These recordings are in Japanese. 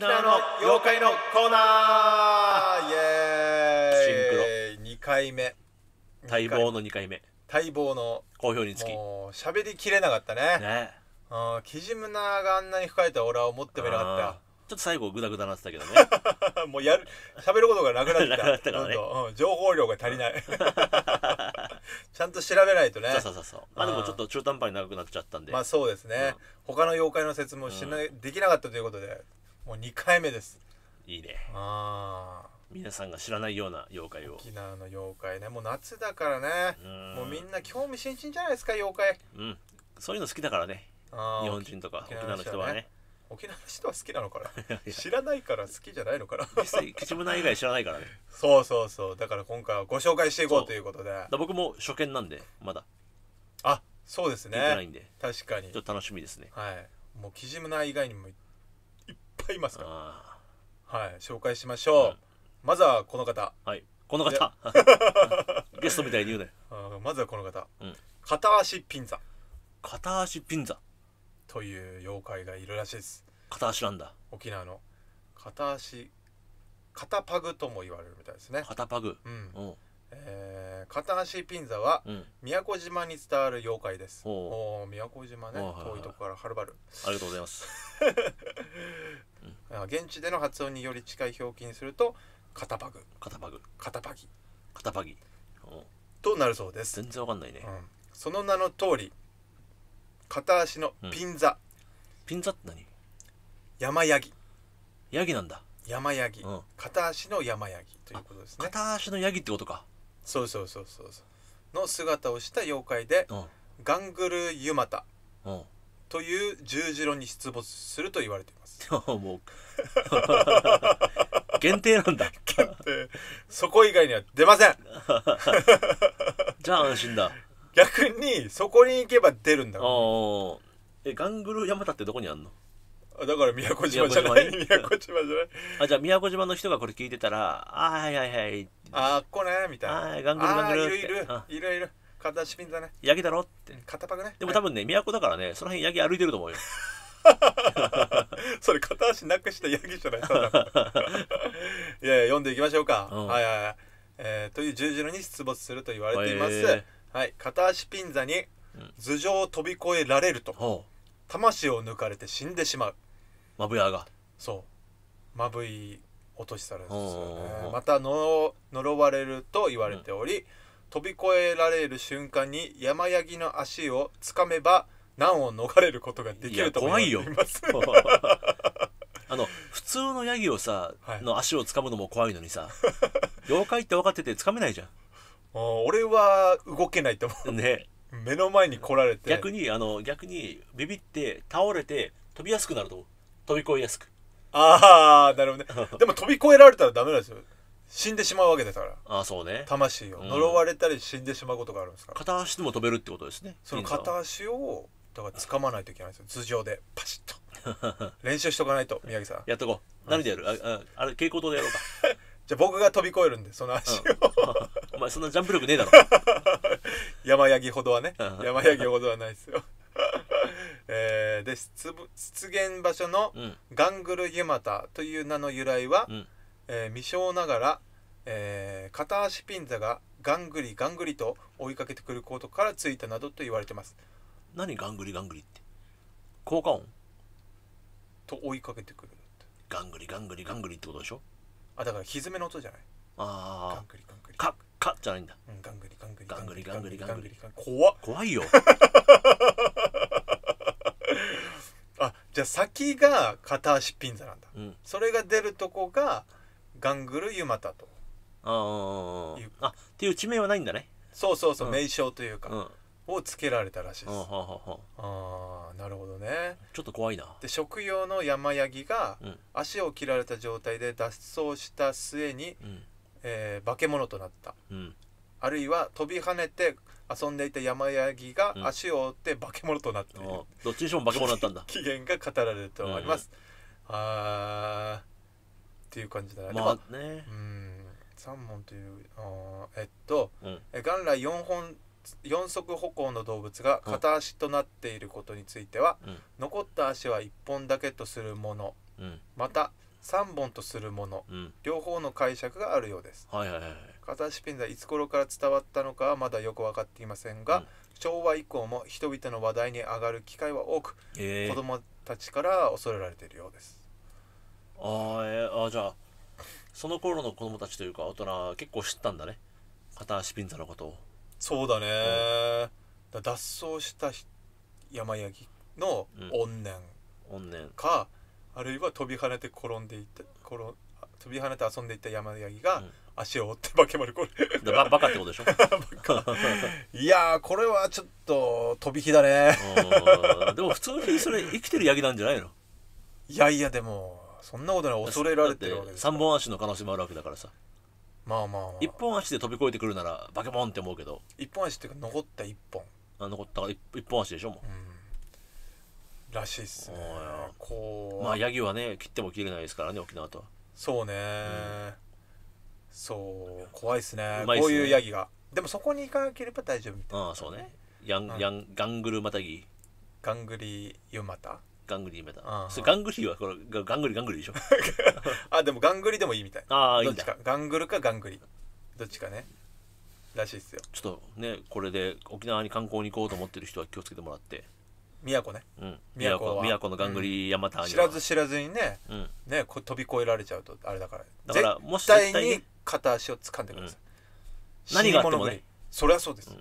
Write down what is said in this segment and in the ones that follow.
縄の妖怪のコーナーイエーイシンクロ2回目待望の2回目待望の好評につきもう喋りきれなかったねねあキジムナがあんなに深いとは俺は思ってもいなかったちょっと最後グダグダなってたけどね もうやる喋ることがなくなった なったからね、うん、情報量が足りない ちゃんと調べないとねそうそうそうまあでもちょっと中途半端に長くなっちゃったんでまあそうですね、うん、他の妖怪の説明しな、うん、できなかったということでもう2回目ですいいねあ皆さんが知らないような妖怪を沖縄の妖怪ねもう夏だからねもうみんな興味津々じゃないですか妖怪うんそういうの好きだからね日本人とか沖縄の人はね沖縄の人は好きなのかな 知らないから好きじゃないのかな実際吉村以外知らないからねそうそうそうだから今回はご紹介していこうということで僕も初見なんでまだあそうですね確かにちょっと楽しみですねはいもうキジ以外にもいますかはい紹介しましょう、まずはこの方はいこの方ゲストみたいに言うねまずはこの方、うん、片足ピンザ片足ピンザという妖怪がいるらしいです片足なんだ沖縄の片足片パグとも言われるみたいですね片パグ、うんうえー、片足ピンザは、うん、宮古島に伝わる妖怪ですおお宮古島ね遠いとこからはるばるありがとうございます うん、現地での発音により近い表記にするとカタパグカタパグカタパギカタパギとなるそうです全然わかんないね、うん、その名の通り片足のピンザ、ピンザって何山ヤギヤギなんだ山ヤギ、片足の山ヤギということですね片足のヤギってことかそうそうそうそうの姿をした妖怪で、ガングルユマタ、という十字路に出没すると言われています もう 限定なんだ限定そこ以外には出ません じゃあ安心だ逆にそこに行けば出るんだろえガングル山田ってどこにあんのだから宮古島じゃない宮古島じゃないあじゃあ宮古島の人がこれ聞いてたら「あはいはいはい」あ「あっこね」みたいな「あガングルガングル」いるいるいるいる片足ピンだねヤギだろって片パクねでも多分ね都だからねその辺ヤギ歩いてると思うよ それ片足なくしたヤギじゃない いやいや読んでいきましょうか、うん、はいはいはい、えー、という十字路に出没すると言われています、はい、片足ピンザに頭上を飛び越えられると、うん、魂を抜かれて死んでしまうまぶやがそうまぶい落としされるんですよねまたの呪われると言われており、うん飛び越えられる瞬間に山ヤギの足をつかめば難を逃れることができると思います あの普通のヤギをさ、はい、の足をつかむのも怖いのにさ妖怪って分かっててつかめないじゃん俺は動けないと思うね目の前に来られて逆にあの逆にビビって倒れて飛びやすくなると飛び越えやすくああなるほどね でも飛び越えられたらダメなんですよ死んでしまうわけですからあそうね魂を、呪われたり死んでしまうことがあるんですから片足でも飛べるってことですねその片足をだから掴まないといけないんですよ頭上でパシッと 練習しとかないと宮城さんやっとこう何でやるあああれ蛍光灯でやろうか じゃあ僕が飛び越えるんでその足を、お前そんなジャンプ力ねえだろ山ヤギほどはね山ヤギほどはないですよえーで出ぶ出現場所のうんガングルユマタという名の由来は、うんえー、微笑ながら、えー、片足ピンザがガングリガングリと追いかけてくることからついたなどと言われてます何ガングリガングリって効果音と追いかけてくるガングリガングリガングリってことでしょあだから蹄の音じゃないああガングリガングリかッカじゃないんだ、うん、ガングリガングリガングリガングリガングリ怖怖いよ あじゃあ先が片足ピンザなんだ、うん、それが出るとこがガングルユマタとああっていう地名はないんだねそうそうそう、うん名称というか、うんをつけられたらしいです、あああああなるほどねちょっと怖いなで食用の山ヤギがうん足を切られた状態で脱走した末に、うんえー化け物となったうんあるいは飛び跳ねて遊んでいた山ヤギが足を追って化け物となっている、どっちにしても化け物だったんだ 起源が語られると思います、ああっていう感じだな、まあねうん3本というあえっと、うん、え元来4本4足歩行の動物が片足となっていることについては、うん、残った足は1本だけとするもの、うん、また3本とするもの、うん、両方の解釈があるようです、はいはいはい、片足ピンザいつ頃から伝わったのかはまだよく分かっていませんが、昭和以降も人々の話題に上がる機会は多く、えー、子供たちから恐れられているようですあ、えー、あ、じゃあ、その頃の子供たちというか大人結構知ったんだね。片足ピンザのことを。そうだね。うん、だ脱走した山焼きの怨念、うん。怨念。か、あるいは飛び跳ねて転んでいった転飛び跳ねて遊んでいた山ヤギが足を折って化け丸これ、うん、バカってことでしょ いやこれはちょっと飛び火だねでも普通にそれ生きてるヤギなんじゃないのいやいやでもそんなことない恐れられてるわけです3本足の可能性もあるわけだからさまあまあ、まあ、1本足で飛び越えてくるならバケモンって思うけど1本足っていうか残った1本あ残ったから1本足でしょもう、うん、らしいっすねこうまあヤギはね切っても切れないですからね沖縄とはそうね、うん、そう怖いっすね、ね、こういうヤギがでもそこに行かなければ大丈夫みたいな、ね、ああそうねヤン、うん、ヤンガングルマタギガングリユマタガングリーメタあそれガングリーはこれガングリガングリでしょ あでもガングリでもいいみたいああいいどんガングルかガングリどっちかねらしいっすよちょっとねこれで沖縄に観光に行こうと思ってる人は気をつけてもらって宮古ねうん宮古は宮古のガングリ山田に知らず知らずにねうんねこ飛び越えられちゃうとあれだからだからもし絶対に片足を掴んでください、何があってもねそれはそうです、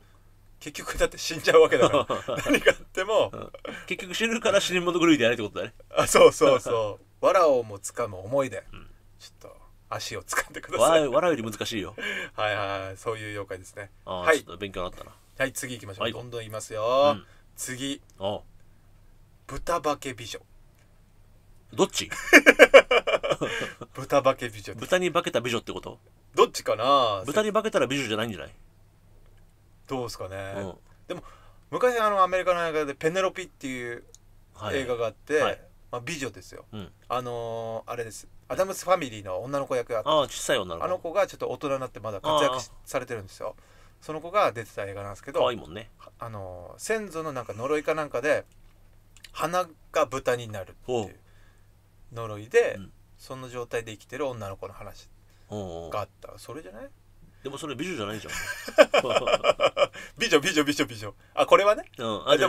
結局だって死んじゃうわけだから 何があっても、うん、結局死ぬから死に物狂いでやれってことだねあそうそうそう藁をもつかむ思いで、うん、ちょっと足を掴んでください藁より難しいよはいはいそういう妖怪ですねはいちょっと勉強になったなはい次いきましょう、はい、どんどんいますよ、うん、次豚化け美女どっち 豚化け美女豚に化けた美女ってことどっちかな豚に化けたら美女じゃないんじゃないどうですかね、うん、でも昔あのアメリカの映画で「ペネロピ」っていう映画があって、はい、まあ、美女ですよ、うん、あのー、あれですアダムスファミリーの女の子役あ小さい女の子あの子がちょっと大人になってまだ活躍されてるんですよその子が出てた映画なんですけど、ね、あのー、先祖のなんか呪いかなんかで鼻が豚になるっていう呪いで、うん、その状態で生きてる女の子の話があったそれじゃないでもそれ美女じゃないじゃん 美女美女美女美女あこれはね、うん、あじゃ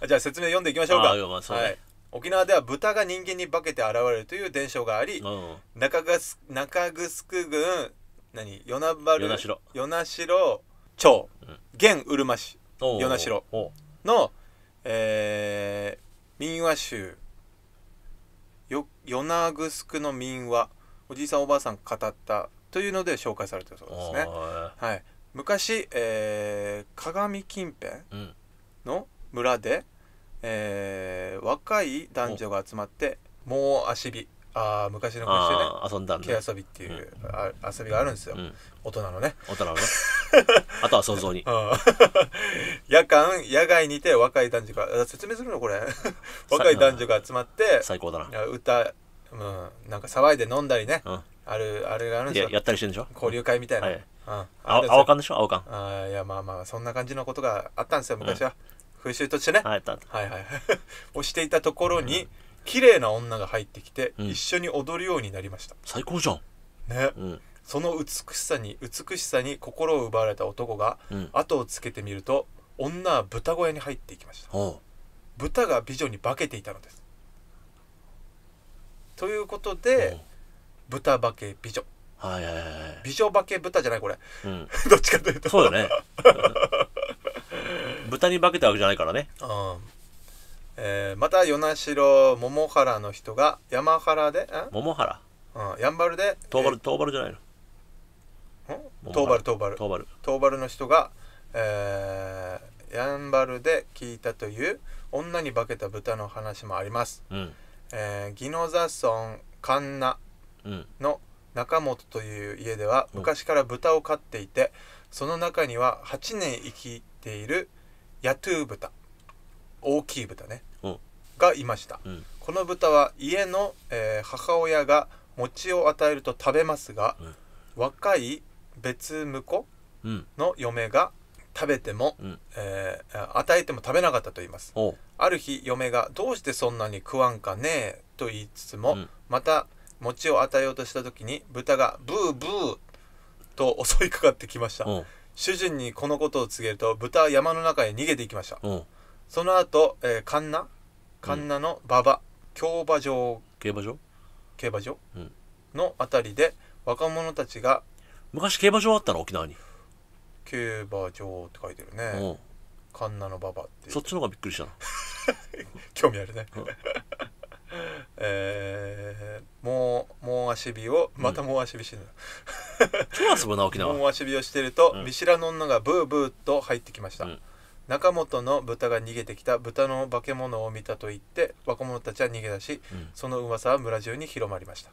あじゃあ説明読んでいきましょうか、まあはい、沖縄では豚が人間に化けて現れるという伝承があり、うん、中がす中城郡何与那原与那城町、うん、現うるま市与那城の、えー、民話集与那城の民話おじいさんおばあさん語ったというので紹介されてるそうですね。はい、昔、えー、鏡近辺の村で、うえー、若い男女が集まってもう足火あ昔の昔でね遊んだんだ遊びっていう、うん、あ遊びがあるんですよ、うん、大人のね大人のね あとは想像に 夜間野外にて若い男女が説明するのこれ 若い男女が集まって最高だな歌うんなんか騒いで飲んだりね、うんあるあれがあるんですよやったりしてるんでしょ交流会みたいな、はい、あ青缶でしょ青缶あいやまあまあそんな感じのことがあったんですよ昔は、うん風習としてね、はい、はいはいを していたところに、うん、綺麗な女が入ってきて、うん、一緒に踊るようになりました最高じゃんね、うん、その美しさに美しさに心を奪われた男が、うん、後をつけてみると女は豚小屋に入っていきました豚が美女に化けていたのですということで豚化け美女はいはいはい美女化け豚じゃないこれ、うん、どっちかというとそうだね豚に化けたわけじゃないからねうんえー、また与那城桃原の人が山原で桃原うんやんばるで東原東原じゃないの東原東原東原東原の人が、えー、やんばるで聞いたという女に化けた豚の話もあります、うんえー、ギノザソンカンナの中本という家では昔から豚を飼っていて、その中には8年生きているヤトゥー豚大きい豚ね、がいました、うん、この豚は家の、えー、母親が餅を与えると食べますが、うん、若い別婿の嫁が食べても、うん、えー、与えても食べなかったと言いますある日嫁が「どうしてそんなに食わんかねえ」と言いつつも、また「餅を与えようとした時に豚がブーブーと襲いかかってきました、うん主人にこのことを告げると豚は山の中へ逃げていきました、うんその後、えー、カンナカンナの馬場、競馬場競馬場競馬場、うんの辺りで若者たちが昔競馬場あったの沖縄に、競馬場って書いてるね、うんカンナの馬場ってそっちの方がびっくりしたな 興味あるね、えもうもう足火をまたもう足火してる、超遊ぶな沖縄もう足火をしてると、見知らぬ女がブーブーと入ってきました、中本の豚が逃げてきた豚の化け物を見たと言って若者たちは逃げ出し、うん、その噂は村中に広まりました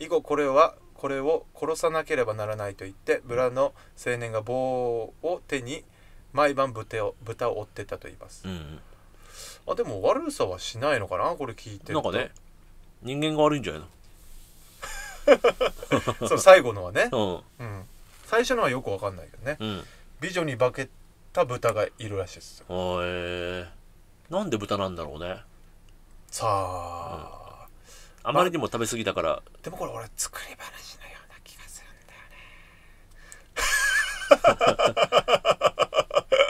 以後これはこれを殺さなければならないと言って村の青年が棒を手に毎晩豚を豚を追ってたと言います、うんうん、あでも悪さはしないのかなこれ聞いてるとなんかね人間が悪いんじゃないの そう最後のはね、うん、うん、最初のはよく分かんないけどね、うん、美女に化けた豚がいるらしいですよへえー、んで豚なんだろうねさあ、うん、あまりにも食べ過ぎたから、まあ、でもこれ俺作り話のような気がするんだよ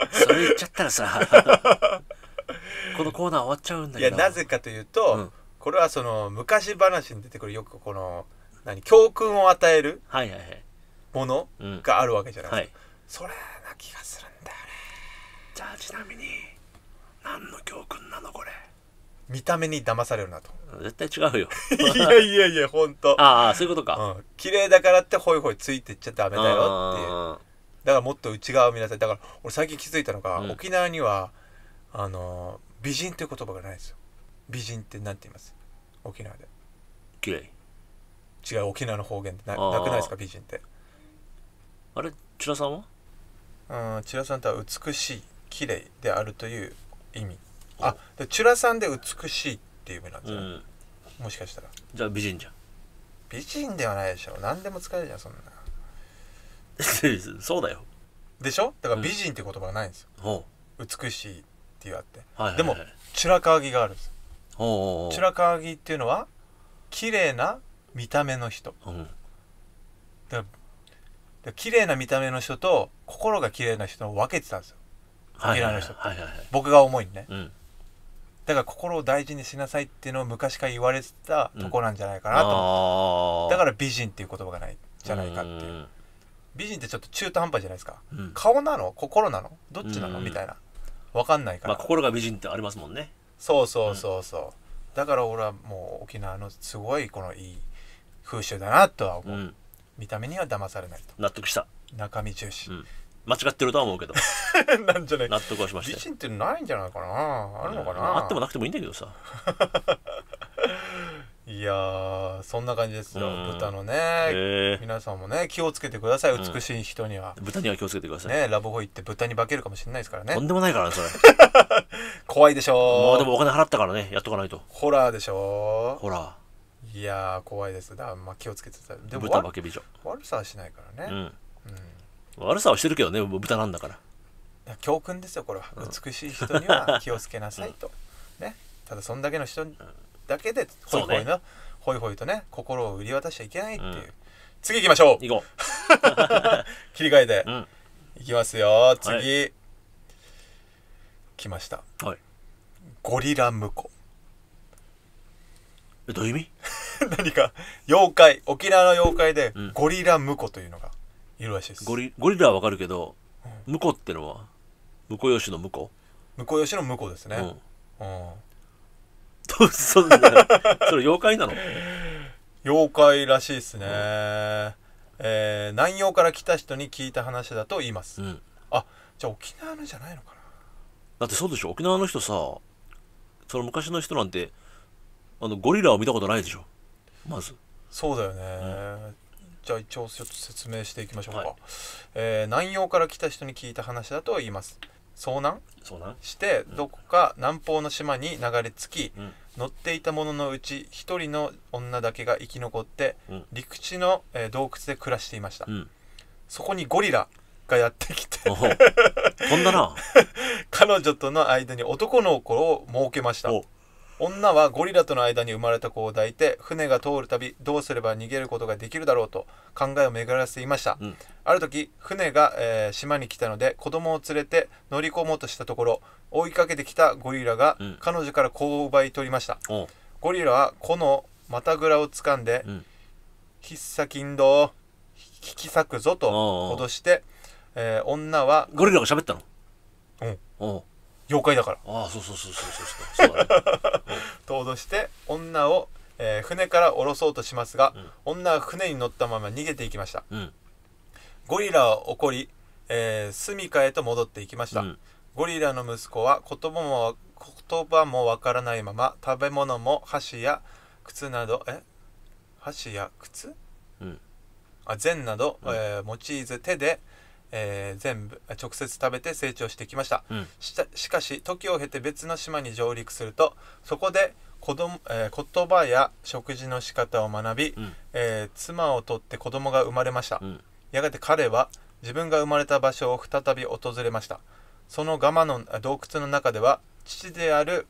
ね それ言っちゃったらさ このコーナー終わっちゃうんだけどいやなぜかというと、これはその昔話に出てくるよくこの何教訓を与えるはいはいはいものがあるわけじゃないですか、それな気がするんだよねじゃあちなみに何の教訓なのこれ見た目に騙されるなと絶対違うよ いやいやいやほんとああそういうことか、うん、綺麗だからってホイホイついてっちゃダメだよっていうだからもっと内側を見なさいだから俺最近気づいたのが、うん、沖縄にはあの美人という言葉がないですよ美人って何て言います沖縄で麗違う沖縄の方言ってななくないですか美人ってあれチラさんはうんチラさんとは美しい綺麗であるという意味あでチュラさんで美しいっていう意味なんですうよ、んもしかしたらじゃあ美人じゃん美人ではないでしょ何でも使えるじゃんそんな そうだよでしょだから美人って言葉がないんですよ、美しいって言われて、はいはいはいでも散らかぎがあるんです白川木っていうのは綺麗な見た目の人、うん、だから綺麗な見た目の人と心が綺麗な人を分けてたんですよ沖縄な人、はいはい、僕が重いね、うん、だから心を大事にしなさいっていうのを昔から言われてたとこなんじゃないかなと思って、うん、だから美人っていう言葉がないじゃないかっていう美人ってちょっと中途半端じゃないですか、うん、顔なの心なのどっちなのみたいな分かんないから、まあ、心が美人ってありますもんねそうそうそうそう、うん、だから俺はもう沖縄のすごいこのいい風習だなとは思う、うん、見た目には騙されないと納得した中身重視、うん、間違ってるとは思うけど なんじゃない納得はしました自人ってないんじゃないかなあるのかな、あってもなくてもいいんだけどさいやそんな感じですよ、うん、豚のね、えー、皆さんもね気をつけてください美しい人には、うん、豚には気をつけてくださいねラブホイって豚に化けるかもしれないですからねとんでもないからねそれ 怖いでしょうでもお金払ったからねやっとかないとホラーでしょホラーいや怖いですだまあ気をつけてくださいでも豚化け美女悪さはしないからね、うん、悪さはしてるけどね豚なんだから教訓ですよこれは、美しい人には気をつけなさいと、ねただそんだけの人に、だけでホイホイな、ね、ホイホイとね心を売り渡しちゃいけないっていう、うん、次行きましょう行こう 切り替えて、うん、いきますよ次、はい、来ました、はい、ゴリラ婿どういう意味 何か妖怪沖縄の妖怪でゴリラ婿というのがいるらしいです、うん、ゴリゴリラはわかるけど婿ってのは婿養子の婿婿養子の婿ですね、うん、うん、うそんそれ妖怪なの妖怪らしいですね、うん、えー、南洋から来た人に聞いた話だと言います、うん、あじゃあ沖縄のじゃないのかなだってそうでしょ沖縄の人さその昔の人なんてあのゴリラを見たことないでしょまずそうだよね、うん、じゃあ一応ちょっと説明していきましょうか、はい、えー、南洋から来た人に聞いた話だと言います遭難してどこか南方の島に流れ着き、うん、乗っていた者のうち1人の女だけが生き残って、うん、陸地の、えー、洞窟で暮らしていました、うん、そこにゴリラがやってきて飛んだな 彼女との間に男の子を設けました女はゴリラとの間に生まれた子を抱いて船が通るたびどうすれば逃げることができるだろうと考えを巡らせていました、うん、ある時船が、えー、島に来たので子供を連れて乗り込もうとしたところ追いかけてきたゴリラが、彼女から子を奪い取りました、ゴリラは子の股ぐらを掴んで、うん、ひっさきんど引き裂くぞと脅して、えー、女はゴリラが喋ったのうん妖怪だからああそうそうそうそうそうそうと して女を、えー船から降ろそうとしますが、女は船に乗ったまま逃げていきましたうんゴリラは怒り、えー、住処へと戻っていきました、うんゴリラの息子は言葉も言葉もわからないまま食べ物も箸や靴などえ箸や靴、うんあ膳など、えー用いず手でえー、全部直接食べて成長してきました、うん、しかし時を経て別の島に上陸するとそこで子供、えー、言葉や食事の仕方を学び、うん、えー、妻を取って子供が生まれました、うん、やがて彼は自分が生まれた場所を再び訪れましたそのガマの洞窟の中では父である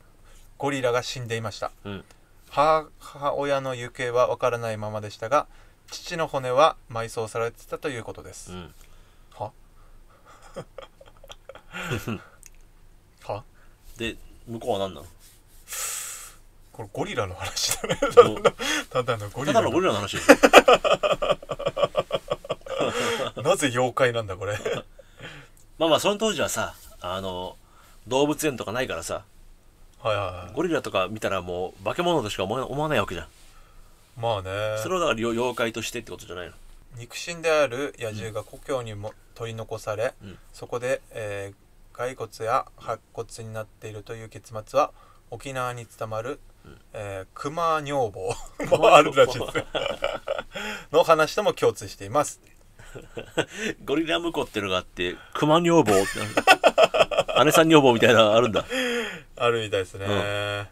ゴリラが死んでいました、うん、母親の行方は分からないままでしたが父の骨は埋葬されてたということです、うん はで向こうは何なのこれゴリラの話だねただのゴリラただのゴリラの話 なぜ妖怪なんだこれ まあまあその当時はさあの動物園とかないからさ、はいはいはい、ゴリラとか見たらもう化け物としか思わないわけじゃんまあねそれをだから妖怪としてってことじゃないの肉親である野獣が故郷にも取り残され、うん、そこで、えー、骸骨や白骨になっているという結末は沖縄に伝わる、うん、えー、熊女房 もあるらしいです の話とも共通しています ゴリラ婿っていうのがあって熊女房って姉さん女房みたいなのあるんだあるみたいですね、うん、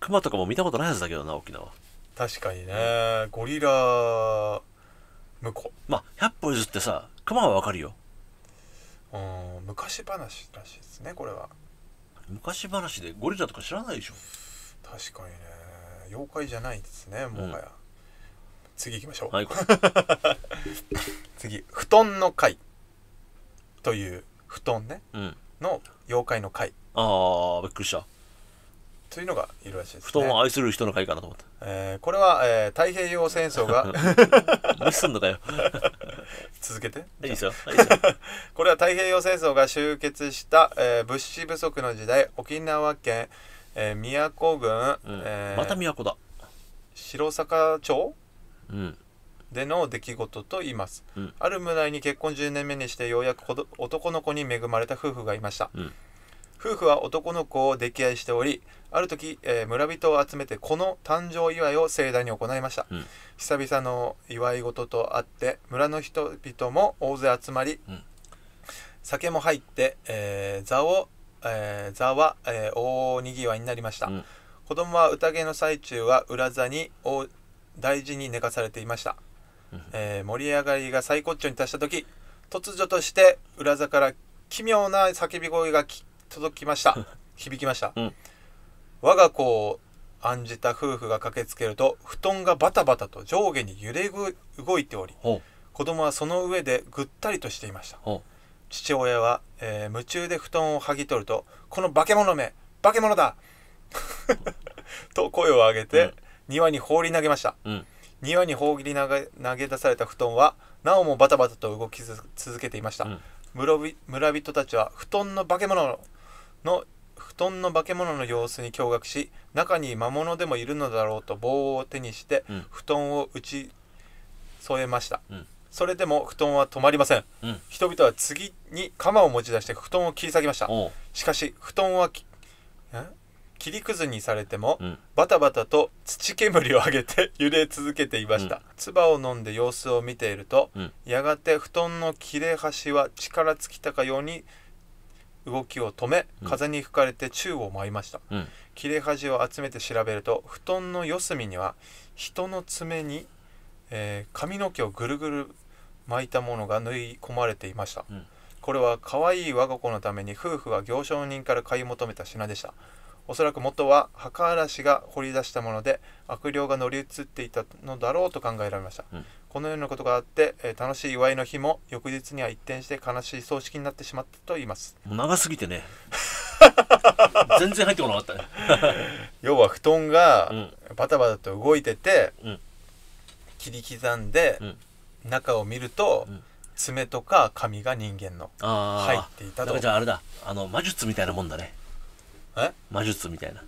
熊とかも見たことないはずだけどな沖縄確かにね、ゴリラ向こうまあ百歩譲ってさ熊はわかるようん昔話らしいですねこれは昔話でゴリラとか知らないでしょ確かにね妖怪じゃないですねもはや、うん次行きましょう、はい、次「布団の会」という布団ね、うん、の妖怪の会ああびっくりしたというのがいるらしいです、ね、布団を愛する人の会かなと思った、えー、これは、えー、太平洋戦争が無視すんのかよ続けていいですよ これは太平洋戦争が終結した、えー、物資不足の時代沖縄県、えー、宮古郡、うんえー、また宮古だ白坂町、うん、での出来事と言います、うん、ある村に結婚10年目にしてようやく男の子に恵まれた夫婦がいました、うん夫婦は男の子を溺愛しておりある時、えー、村人を集めてこの誕生祝いを盛大に行いました、うん、久々の祝い事とあって村の人々も大勢集まり、うん、酒も入って、えー、座を、えー、座は、えー、大にぎわいになりました、うん、子供は宴の最中は裏座に大事に寝かされていました、うん、えー、盛り上がりが最高潮に達した時突如として裏座から奇妙な叫び声が聞届きました 響きました、うん、我が子を案じた夫婦が駆けつけると布団がバタバタと上下に揺れ動いており子供はその上でぐったりとしていました父親は、えー、夢中で布団を剥ぎ取ると「この化け物目化け物だ! 」と声を上げて、うん、庭に放り投げました、うん、庭に放り投げ投げ出された布団はなおもバタバタと動き続けていました、うん、村人たちは「布団の化け物の布団の化け物の様子に驚愕し中に魔物でもいるのだろうと棒を手にして、布団を打ち添えました、うん、それでも布団は止まりません、うん、人々は次に鎌を持ち出して布団を切り裂きましたしかし布団は切りくずにされても、バタバタと土煙を上げて 揺れ続けていました、唾を飲んで様子を見ていると、やがて布団の切れ端は力尽きたかように動きを止め風に吹かれて宙を舞いました、うん、切れ端を集めて調べると布団の四隅には人の爪に、えー、髪の毛をぐるぐる巻いたものが縫い込まれていました、うん、これは可愛い我が子のために夫婦は行商人から買い求めた品でしたおそらく元は墓嵐が掘り出したもので悪霊が乗り移っていたのだろうと考えられました、うんこのようなことがあって、え楽しい祝いの日も翌日には一転して悲しい葬式になってしまったと言いますもう長すぎてね 全然入ってこなかったね 要は布団がバタバタと動いてて、うん、切り刻んで、うん、中を見ると、うん爪とか髪が人間の入っていたとかじゃああれだあの魔術みたいなもんだねえ魔術みたいな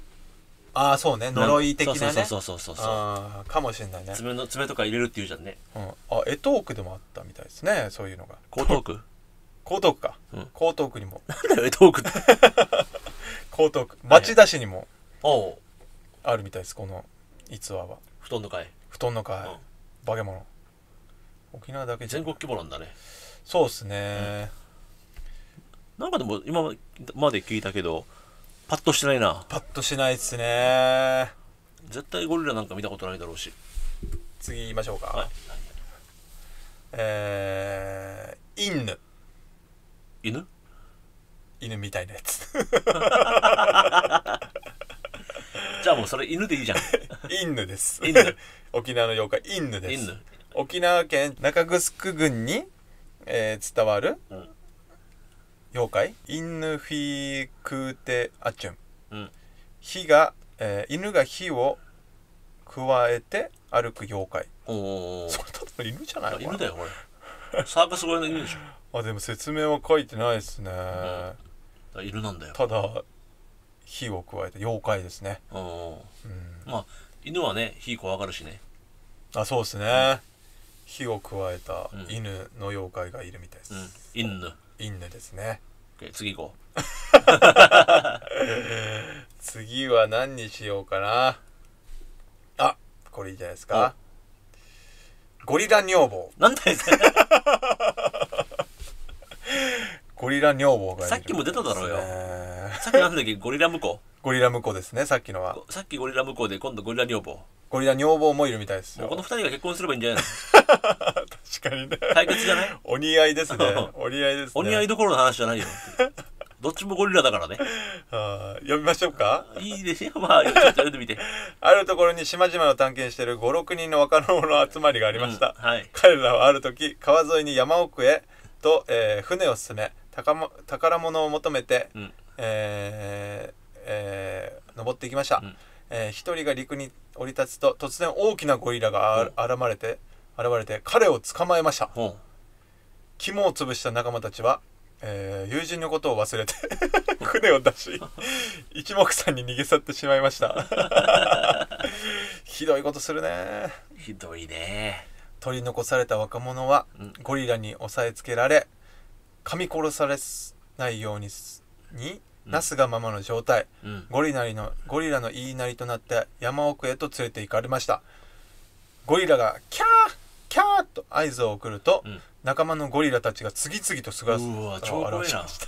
ああそうね呪い的なねそうそうそうそうそうかもしれないね爪の爪とか入れるっていうじゃんね、うん、あ江東区でもあったみたいですねそういうのが江東区江東区か、うん、江東区にも何だよ江東区って江東区町田市にもあるみたいですこの逸話は布団の会布団の会、うん、化け物沖縄だけ全国規模なんだねそうっすね、うん、なんかでも今まで聞いたけどパッとしてないなパッとしないっすね絶対ゴリラなんか見たことないだろうし次言いましょうか、はい、えー、犬犬犬みたいなやつ じゃあもうそれ犬でいいじゃん 犬です犬沖縄の妖怪犬です犬沖縄県中城郡に、えー、伝わる、うん妖怪インヌフィークーテアチュン、うん、火が、えー、犬が火を加えて歩く妖怪おそれただ犬じゃない犬だよこれサービス小屋の犬でしょ あでも説明は書いてないですね、うん、犬なんだよただ火を加えて妖怪ですねうん、まあ犬はね火怖がるしねあそうですね、うん、火を加えた犬の妖怪がいるみたいです、うん、犬いいんでですね。次行こう次は何にしようかな。あ、これいいじゃないですか。ゴリラ女房。なんだよ ゴリラ女房がいるさっきも出ただろうよ。さっきなんだっけゴリラ向こう。ゴリラ向こうですねさっきのはさっきゴリラ向こうで今度ゴリラ女房ゴリラ女房もいるみたいですよこの二人が結婚すればいいんじゃないの 確かにね対決じゃないお似合いですね お似合いですねお似合いどころの話じゃないよどっちもゴリラだからね。あ、読みましょうか。いいですよ。まあ、ちょっと読んでみて。あるところに島々を探検している5、6人の若者の集まりがありました。うん、はい、彼らはある時、川沿いに山奥へと、えー、船を進め、宝物を求めて、うん、えーえー、登っていきました、うん、えー、人が陸に降り立つと突然大きなゴリラが現れて、現れて彼を捕まえました、肝を潰した仲間たちは、えー、友人のことを忘れて 船を出し 一目散に逃げ去ってしまいました ひどいことするねひどいね取り残された若者はゴリラに押さえつけられ噛み殺されないようにになすがままの状態、うん、ゴリなりのゴリラの言いなりとなって山奥へと連れて行かれましたゴリラがキャーキャーと合図を送ると、うん、仲間のゴリラたちが次々と姿を現しました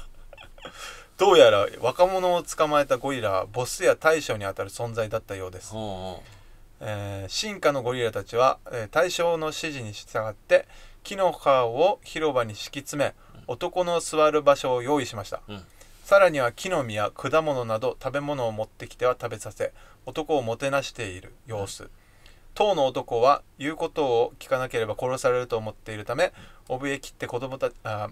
どうやら若者を捕まえたゴリラはボスや大将にあたる存在だったようです、おえー、進化のゴリラたちは、えー、大将の指示に従って木の葉を広場に敷き詰め、男の座る場所を用意しました、うんさらには木の実や果物など食べ物を持ってきては食べさせ男をもてなしている様子当の男は言うことを聞かなければ殺されると思っているため怯えきって子供たあ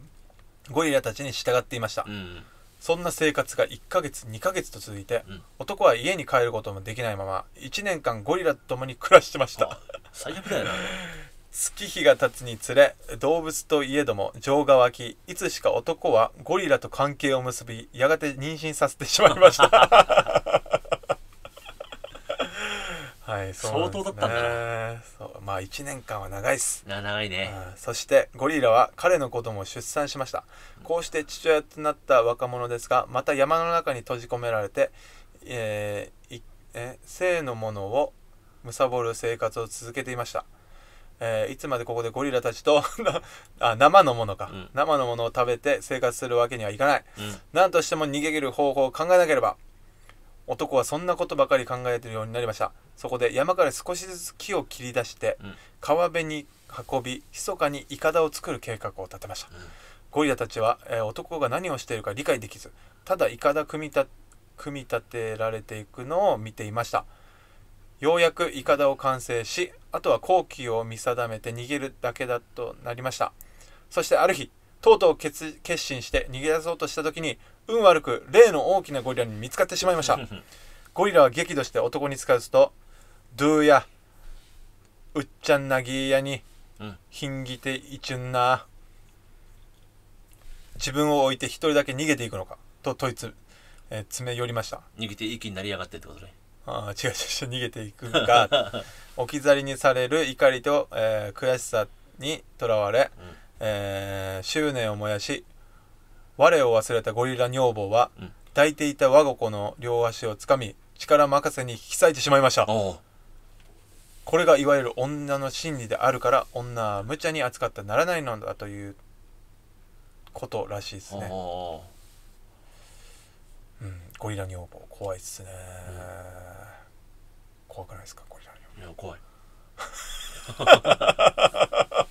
ゴリラたちに従っていました、うん、そんな生活が1ヶ月2ヶ月と続いて、うん、男は家に帰ることもできないまま1年間ゴリラと共に暮らしてました最悪だよな 月日が経つにつれ動物といえども情が湧きいつしか男はゴリラと関係を結びやがて妊娠させてしまいました はいそう、相当だったんだなそうまあ1年間は長いっす長いね、うん、そしてゴリラは彼の子供を出産しましたこうして父親となった若者ですがまた山の中に閉じ込められて、えー、え性のものを貪る生活を続けていましたえー、いつまでここでゴリラたちと あ生のものか、うん、生のものを食べて生活するわけにはいかない、うん、何としても逃げ切る方法を考えなければ男はそんなことばかり考えているようになりましたそこで山から少しずつ木を切り出して、うん、川辺に運び密かにいかだを作る計画を立てました、ゴリラたちは、えー、男が何をしているか理解できずただいかだ組み立てられていくのを見ていました、ようやくいかだを完成しあとは好機を見定めて逃げるだけだとなりましたそしてある日とうとう決心して逃げ出そうとした時に運悪く例の大きなゴリラに見つかってしまいました ゴリラは激怒して男に近づくと「ドゥーやうっちゃんなぎやにひんぎていちゅんな」自分を置いて一人だけ逃げていくのかと問いつ、えー、詰め寄りました逃げて息になりやがってってことねあ違う違う逃げていくが 置き去りにされる怒りと、えー、悔しさにとらわれ、うん、えー、執念を燃やし我を忘れたゴリラ女房は、うん、抱いていた我が子の両足をつかみ力任せに引き裂いてしまいましたこれがいわゆる女の心理であるから女は無茶に扱ってならないのだということらしいですね。ゴリラ女房怖いっすね、うん、怖くないですかゴリラ女房いや怖い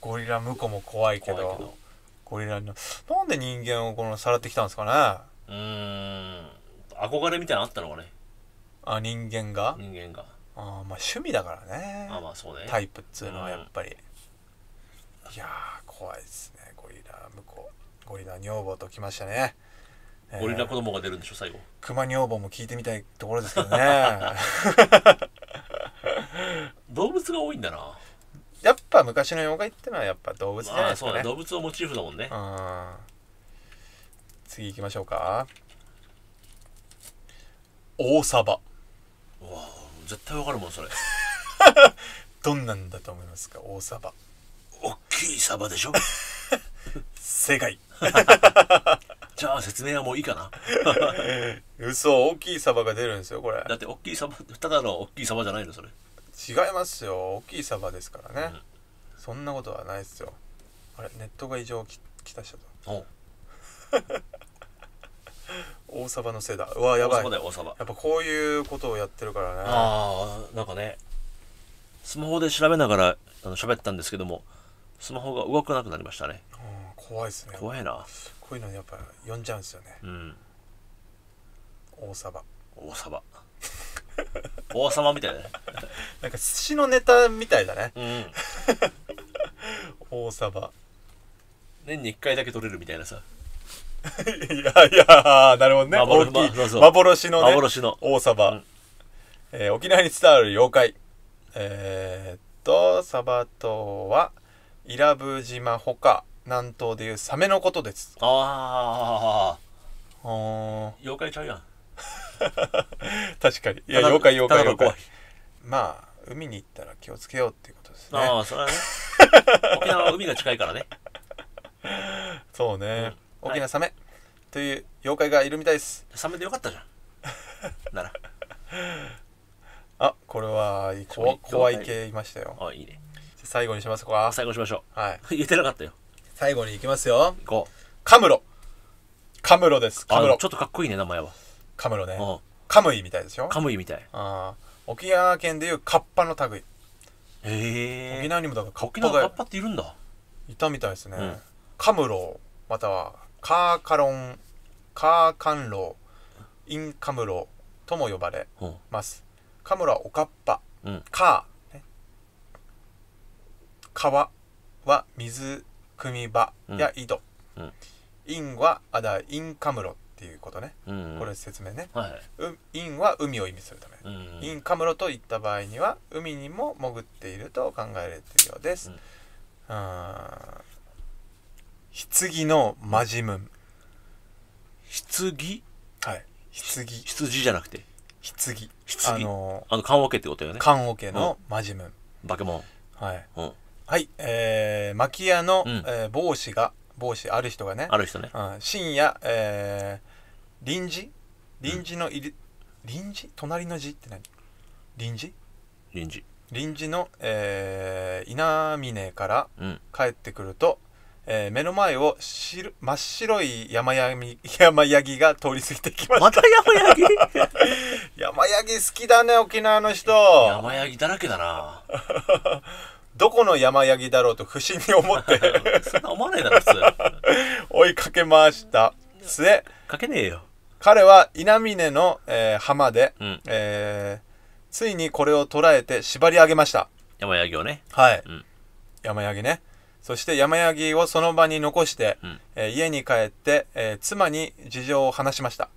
ゴリラ婿も怖いけどゴリラのなんで人間をこのさらってきたんですかねうん憧れみたいなのあったのかねあ人間が人間があまあ趣味だからねあまあそうねタイプっつうのはやっぱり、いや怖いですねゴリラ婿ゴリラ女房ときましたねゴリラ子供が出るんでしょ最後熊女房も聞いてみたいところですけどね 動物が多いんだなやっぱ昔の妖怪ってのはやっぱ動物じゃないですかね、動物をモチーフだもんね次行きましょうか大サうわ絶対わかるもんそれ どんなんだと思いますか大サバおっきいサバでしょ正解 じゃあ説明はもういいかな嘘大きいサバが出るんですよこれだって大きいサバただの大きいサバじゃないのそれ違いますよ大きいサバですからね、うん、そんなことはないですよあれネットが異常ききたしたと大サバのせいだうわやばいやっぱこういうことをやってるからねああなんかねスマホで調べながらあの喋ったんですけどもスマホが動かなくなりましたね怖いですね怖いなこういうのやっぱ呼んじゃうんですよねうん王様王様王様みたいだね なんか寿司のネタみたいだねうん王様年に1回だけ取れるみたいなさいやいやなるほどね幻大きい、幻の、ね、幻の王様、うん、えー、沖縄に伝わる妖怪えー、っとサバとは伊良部島ほか南東でいうサメのことですああ妖怪ちゃうやん 確かにいや妖怪妖怪妖怪まあ海に行ったら気をつけようっていうことですねああそれはね 沖縄は海が近いからねそうね、うん、沖縄サメ、という妖怪がいるみたいですサメでよかったじゃん ならあこれは怖怖い系いましたよあいいね最後にしますか最後にしましょうはい言ってなかったよ最後に行きますよこうカムロカムロですカムロちょっとかっこいいね名前はカムロね、うんカムイみたいですよ。カムイみたいああ。沖縄県でいうカッパの類へえ沖縄にもだからカッ沖パ縄カッパっているんだいたみたいですね、うんカムロまたはカーカロンカーカンロインカムロとも呼ばれうんますカムロはおかっぱうんカー、ね、川は水組場や井戸、うん、インはあだインカムロっていうことね、うんうん、これ説明ね、はい、インは海を意味するため、うんうん、インカムロといった場合には海にも潜っていると考えられているようです、うん、棺の真面目棺はい棺羊じゃなくて棺棺あの棺桶ってことよね棺桶のマジム化け物はい、うんはい、えー、巻屋の、うん、えー、帽子が、帽子、ある人がね、ある人ね、うん、深夜、えー、臨時臨時のいり、臨時隣の字って何臨時臨時。臨時の、えー、稲峰から帰ってくると、うん、えー、目の前をしる真っ白い山やぎ。山ヤギが通り過ぎてきましたまた山ヤギ 山ヤギ好きだね沖縄の人山ヤギだらけだな どこの山ヤギだろうと不審に思って そんな思わないだろ普通追いかけました末かけねえよ彼は稲峰の、えー浜で、うんえーついにこれを捕らえて縛り上げました山ヤギをねはい、うん山ヤギねそして山ヤギをその場に残して、うんえー家に帰って、えー妻に事情を話しました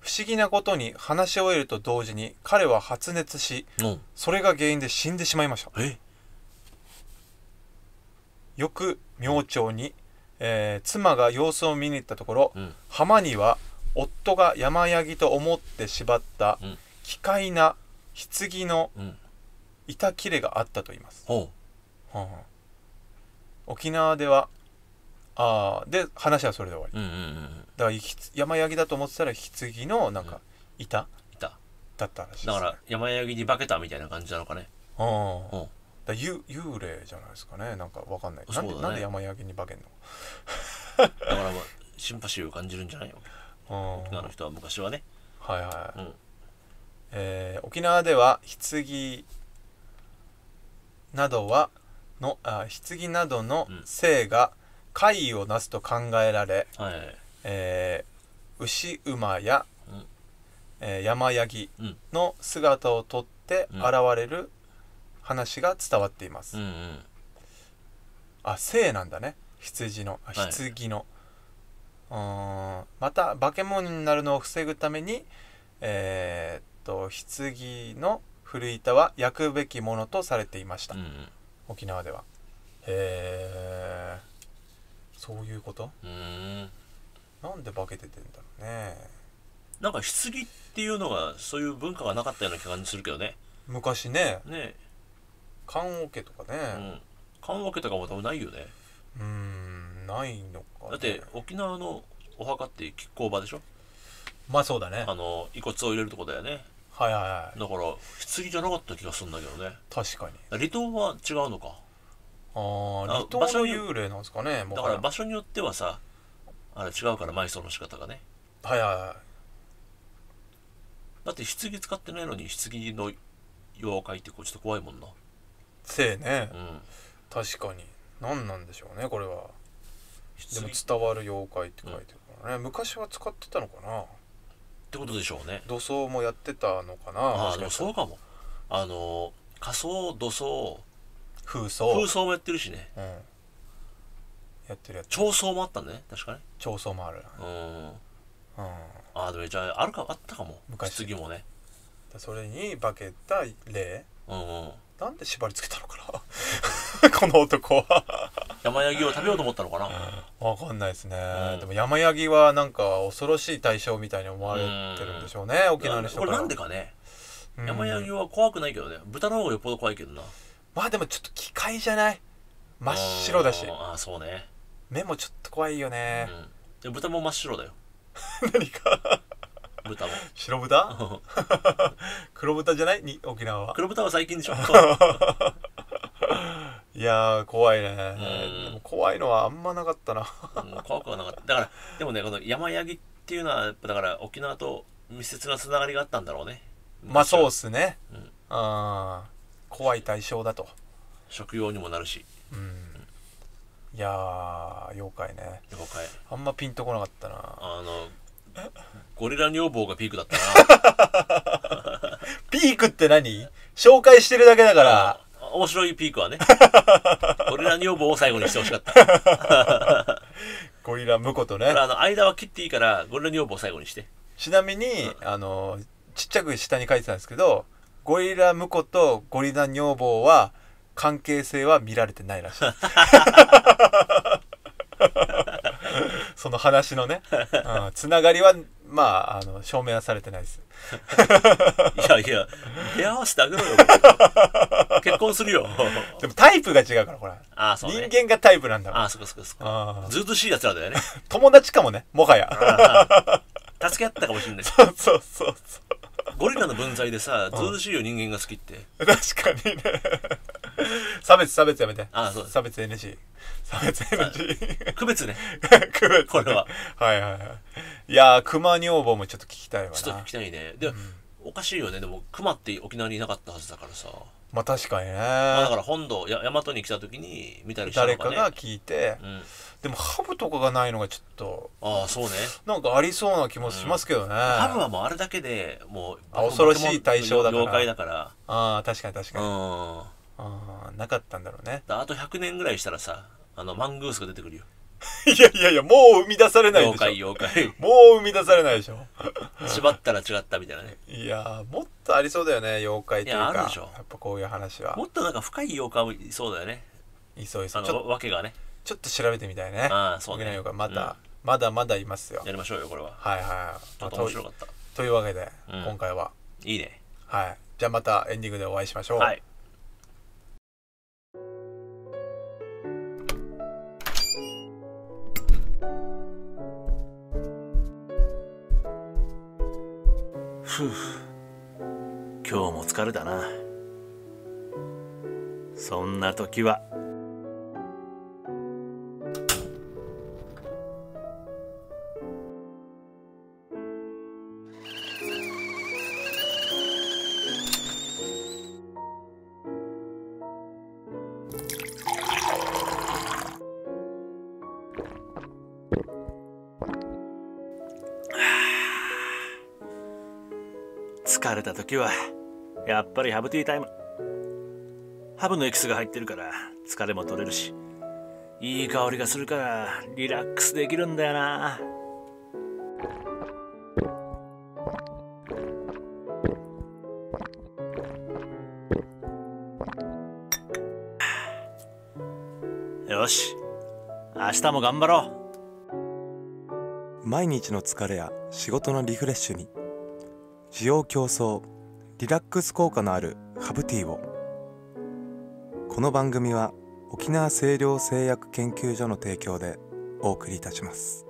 不思議なことに話し終えると同時に彼は発熱しうんそれが原因で死んでしまいましたえよく明朝に、えー妻が様子を見に行ったところ、うん浜には夫が山ヤギと思って縛った奇怪な棺の板切れがあったと言います、はあ沖縄ではああで話はそれで終わりうんうんうんだからいきつ山ヤギだと思ってたら棺のなんか板だったらしいでだから山ヤギに化けたみたいな感じなのかねああうんだ幽幽霊じゃないですかねなんかわかんない、なんで、なんで山焼きに化けんの だから、まあ、シンパシーを感じるんじゃないよ沖縄の人は昔はねはいはい、うん、えー、沖縄では棺などはのあ棺などの性が怪異をなすと考えられ、うん、えー、牛馬や、うん、えー、山ヤギの姿をとって現れる、話が伝わっています、うんうん、あなんだね羊の棺の、はい、また化け物になるのを防ぐためにえー、っと棺の古板は焼くべきものとされていました、うんうん、沖縄ではへえそういうことうんなんで化けててんだろうねなんか棺っていうのがそういう文化がなかったような気がするけどね昔ねね缶オケとかうねん缶とかも多分ないよねうんないのか、ね、だって沖縄のお墓って亀甲場でしょまあそうだねあの遺骨を入れるとこだよねはいはいはいだから棺じゃなかった気がするんだけどね確かに離島は違うのかああ離島場の所幽霊なんですかねもだから場所によってはさあれ違うから埋葬の仕方がねはいはいはいだって棺使ってないのに棺の妖怪ってこうちょっと怖いもんなせえね、うん、確かに何なんでしょうねこれはでも伝わる妖怪って書いてるからね、うん、昔は使ってたのかなってことでしょうね土葬もやってたのかなああでもそうかもあの仮装土葬風葬風葬もやってるしね、うん、やってるやつ調装もあったね確かね調装もあるうん、うん、ああでもじゃああるかあったかも昔次もねそれに化けた霊うんうんなんで縛り付けたのかな この男は山ヤギを食べようと思ったのかな、わかんないですね、うん、でも山ヤギはなんか恐ろしい対象みたいに思われてるんでしょうね、うん、沖縄の人かこれなんでかね、うん、山ヤギは怖くないけどね豚の方がよっぽど怖いけどなまあでもちょっと機械じゃない真っ白だしああそうね目もちょっと怖いよね、うん、豚も真っ白だよ 何か豚も白豚黒豚じゃないに沖縄は黒豚は最近でしょ いやー怖いね、でも怖いのはあんまなかったな、うん、怖くはなかっただからでもねこの山ヤギっていうのはやっぱだから沖縄と密接なつながりがあったんだろうねまあそうっすね、うん、あ怖い対象だと食用にもなるしうんいや妖怪ね妖怪あんまピンとこなかったなあのゴリラ女房がピークだったな ピークって何紹介してるだけだから面白いピークはね ゴリラ女房を最後にしてほしかったゴリラ婿とねあの間は切っていいからゴリラ女房を最後にしてちなみに、うん、あのちっちゃく下に書いてたんですけどゴリラ婿とゴリラ女房は関係性は見られてないらしい その話のね、うん、がりはまああの証明はされてないです いやいや出会わせてあげろよ 結婚するよでもタイプが違うからこれ。あそう、ね、人間がタイプなんだからあそこそこそこずうずしいやつらだよね友達かもねもはや助け合ったかもしれないそうそうそうそうゴリラの分際でさずうずしいよ人間が好きって確かにね 差別、差別やめて。ああ、そう差別 NG。差別 NG。区別ね。区別。これは。はいはいはい。いやー、熊女房もちょっと聞きたいわな。ちょっと聞きたいね。で、うん、おかしいよね。でも、熊って沖縄にいなかったはずだからさ。まあ確かにね。まあだから本土、や大和に来た時に見たりした、ね、誰かが聞いて、うん、でもハブとかがないのがちょっと。ああ、そうね。なんかありそうな気もしますけどね。うん、ハブはもうあれだけでもう、あ恐ろしい対象だから。妖怪だから。ああ、確かに確かに。うん。ああなかったんだろうねあと100年ぐらいしたらさあのマングースが出てくるよいやいやいやもう生み出されないでしょ妖怪妖怪もう生み出されないでしょ縛ったら違ったみたいなねいやもっとありそうだよね妖怪っていうかいやあるでしょやっぱこういう話はもっとなんか深い妖怪いそうだよねいそういそうあのわけがねちょっと調べてみたいねああそうね妖怪まだ、うんまだまだいますよやりましょうよこれははいはいまた面白かったというわけで、うん、今回はいいねはいじゃあまたエンディングでお会いしましょうはいふう今日も疲れたなそんな時は時はやっぱりハブティータイムハブのエキスが入ってるから疲れも取れるしいい香りがするからリラックスできるんだよなよし明日も頑張ろう毎日の疲れや仕事のリフレッシュに。使用競争リラックス効果のあるハブティーをこの番組は沖縄清涼製薬研究所の提供でお送りいたします